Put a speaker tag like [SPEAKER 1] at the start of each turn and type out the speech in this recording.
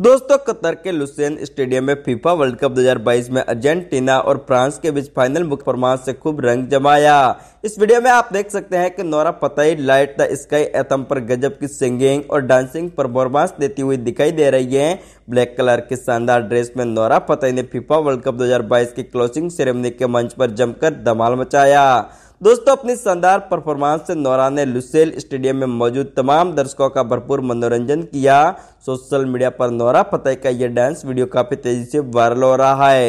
[SPEAKER 1] दोस्तों कतर के Lusail stadium में फीफा वर्ल्ड कप 2022 में अर्जेंटीना और फ्रांस के बीच फाइनल परफॉर्मेंस से खूब रंग जमाया इस वीडियो में आप देख सकते हैं कि नौरा पताई लाइट द स्काई एथम पर गजब की सिंगिंग और डांसिंग परफॉर्मेंस देती हुई दिखाई दे रही है ब्लैक कलर के शानदार ड्रेस में नौरा पताई ने फीफा वर्ल्ड कप 2022 की क्लोजिंग सेरेमनी के मंच पर जमकर धमाल मचाया दोस्तों अपनी शानदार परफॉर्मेंस से नौरा ने लुसेल स्टेडियम में मौजूद तमाम दर्शकों का भरपूर मनोरंजन किया सोशल मीडिया पर नौरा फतेह का यह डांस वीडियो काफी तेजी से वायरल हो रहा है